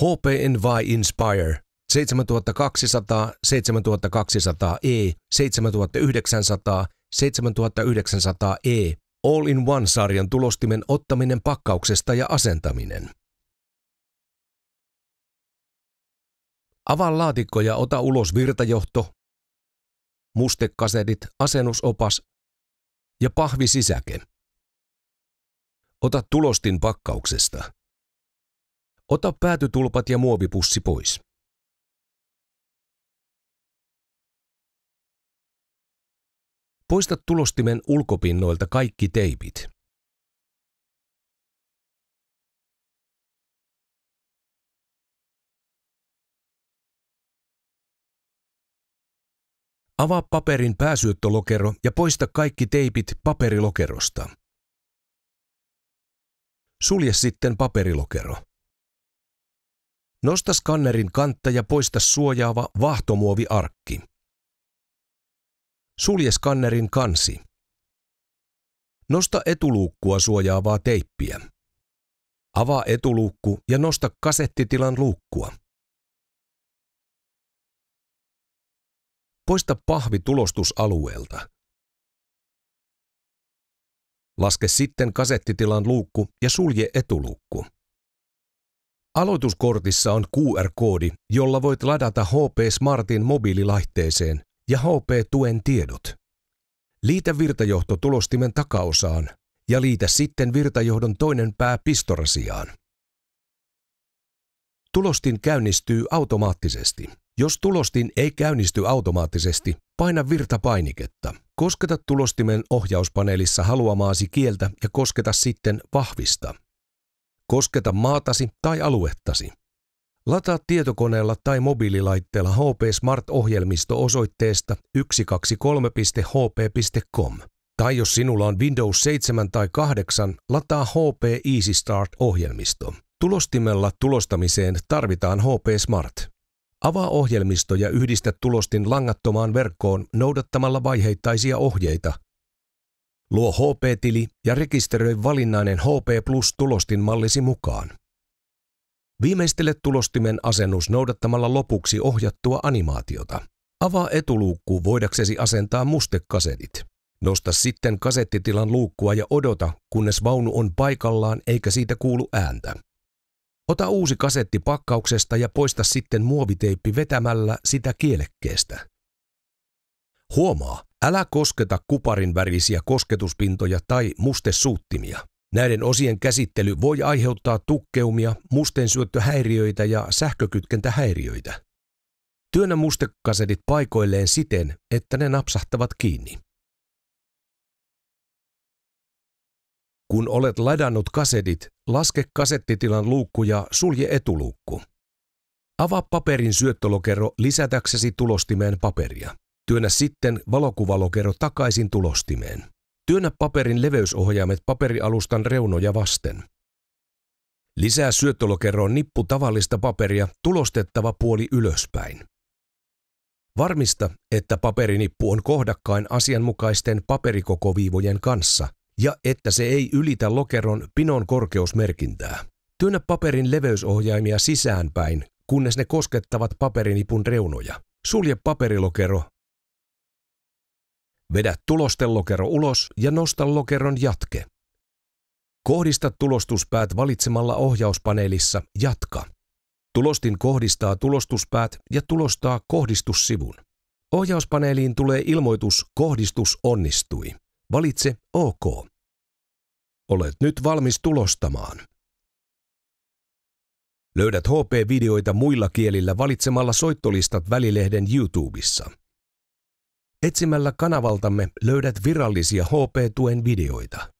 HPNY Inspire 7200, 7200E, 7900, 7900E. All in One-sarjan tulostimen ottaminen pakkauksesta ja asentaminen. Avaa laatikko ja ota ulos virtajohto, mustekasetit, asennusopas ja pahvisisäke. Ota tulostin pakkauksesta. Ota päätytulpat ja muovipussi pois. Poista tulostimen ulkopinnoilta kaikki teipit. Avaa paperin pääsyöttölokero ja poista kaikki teipit paperilokerosta. Sulje sitten paperilokero. Nosta skannerin kantta ja poista suojaava vahtomuoviarkki. Sulje skannerin kansi. Nosta etuluukkua suojaavaa teippiä. Avaa etuluukku ja nosta kasettitilan luukkua. Poista pahvi tulostusalueelta. Laske sitten kasettitilan luukku ja sulje etuluukku. Aloituskortissa on QR-koodi, jolla voit ladata HP Smartin mobiililaitteeseen ja HP Tuen tiedot. Liitä virtajohto tulostimen takaosaan ja liitä sitten virtajohdon toinen pää pistorasiaan. Tulostin käynnistyy automaattisesti. Jos tulostin ei käynnisty automaattisesti, paina virtapainiketta. Kosketa tulostimen ohjauspaneelissa haluamaasi kieltä ja kosketa sitten vahvista. Kosketa maatasi tai aluettasi. Lataa tietokoneella tai mobiililaitteella HP Smart-ohjelmisto osoitteesta 123.hp.com. Tai jos sinulla on Windows 7 tai 8, lataa HP Easy Start-ohjelmisto. Tulostimella tulostamiseen tarvitaan HP Smart. Avaa ohjelmisto ja yhdistä tulostin langattomaan verkkoon noudattamalla vaiheittaisia ohjeita, Luo HP-tili ja rekisteröi valinnainen HP Plus tulostin mallisi mukaan. Viimeistele tulostimen asennus noudattamalla lopuksi ohjattua animaatiota. Avaa etuluukku voidaksesi asentaa mustekasetit. Nosta sitten kasettitilan luukkua ja odota, kunnes vaunu on paikallaan eikä siitä kuulu ääntä. Ota uusi kasetti pakkauksesta ja poista sitten muoviteippi vetämällä sitä kielekkeestä. Huomaa, Älä kosketa kuparin värisiä kosketuspintoja tai mustesuuttimia. Näiden osien käsittely voi aiheuttaa tukkeumia, mustensyöttöhäiriöitä ja sähkökytkentähäiriöitä. Työnnä mustekasetit paikoilleen siten, että ne napsahtavat kiinni. Kun olet ladannut kasetit, laske kasettitilan luukku ja sulje etuluukku. Avaa paperin syöttölokero lisätäksesi tulostimeen paperia. Työnnä sitten valokuvalokero takaisin tulostimeen. Työnnä paperin leveysohjaimet paperialustan reunoja vasten. Lisää syöttölokeroon nippu tavallista paperia tulostettava puoli ylöspäin. Varmista, että paperinippu on kohdakkain asianmukaisten paperikokoviivojen kanssa ja että se ei ylitä lokeron pinon korkeusmerkintää. Työnnä paperin leveysohjaimia sisäänpäin, kunnes ne koskettavat paperinipun reunoja. Sulje paperilokero Vedä tulostellokero ulos ja nosta lokeron jatke. Kohdista tulostuspäät valitsemalla ohjauspaneelissa Jatka. Tulostin kohdistaa tulostuspäät ja tulostaa kohdistussivun. Ohjauspaneeliin tulee ilmoitus Kohdistus onnistui. Valitse OK. Olet nyt valmis tulostamaan. Löydät HP-videoita muilla kielillä valitsemalla soittolistat välilehden YouTubessa. Etsimällä kanavaltamme löydät virallisia HP-tuen videoita.